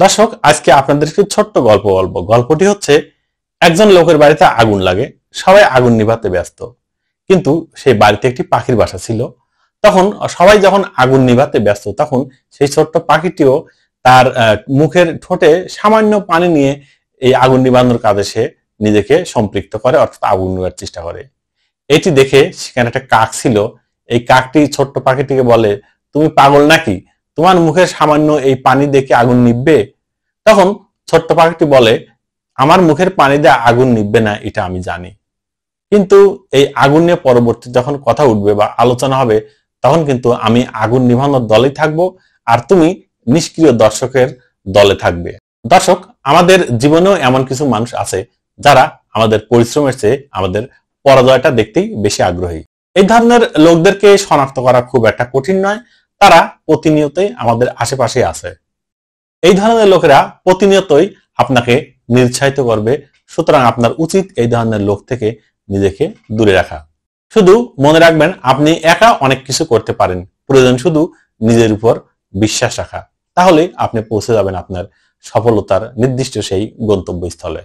দর্শক আজকে আপনাদেরকে ছোট্ট গল্প বলবো গল্পটি হচ্ছে একজন লোকের বাড়িতে আগুন লাগে সবাই আগুন নিভাতে ব্যস্ত কিন্তু সেই বাড়িতে একটি পাখির বাসা ছিল তখন সবাই যখন আগুন নিভাতে ব্যস্ত তখন সেই ছোট্ট পাখিটিও তার মুখের ঠোঁটে সামান্য পানি নিয়ে এই আগুন নিবানোর কাজে সে নিজেকে সম্পৃক্ত করে অর্থাৎ আগুন নেওয়ার চেষ্টা করে এটি দেখে সেখানে একটা কাক ছিল এই কাকটি ছোট্ট পাখিটিকে বলে তুমি পাগল নাকি তোমার মুখে সামান্য এই পানি দেখে আগুন নিববে তখন ছোট্ট পাখিটি বলে আমার মুখের পানি দিয়ে আগুন নিববে না এটা আমি জানি কিন্তু এই আগুন নিয়ে পরবর্তী যখন কথা উঠবে বা আলোচনা হবে তখন কিন্তু আমি আগুন নিভানোর দলে থাকব আর তুমি নিষ্ক্রিয় দর্শকের দলে থাকবে দর্শক আমাদের জীবনেও এমন কিছু মানুষ আছে যারা আমাদের পরিশ্রমের চেয়ে আমাদের পরাজয়টা দেখতেই বেশি আগ্রহী এই ধরনের লোকদেরকে শনাক্ত করা খুব একটা কঠিন নয় তারা প্রতিনিয়তই আমাদের আশেপাশে আছে এই ধরনের লোকেরা প্রতিনিয়তই আপনাকে নিরুৎসাহিত করবে সুতরাং আপনার উচিত এই ধরনের লোক থেকে নিজেকে দূরে রাখা শুধু মনে রাখবেন আপনি একা অনেক কিছু করতে পারেন প্রয়োজন শুধু নিজের উপর বিশ্বাস রাখা তাহলে আপনি পৌঁছে যাবেন আপনার সফলতার নির্দিষ্ট সেই গন্তব্যস্থলে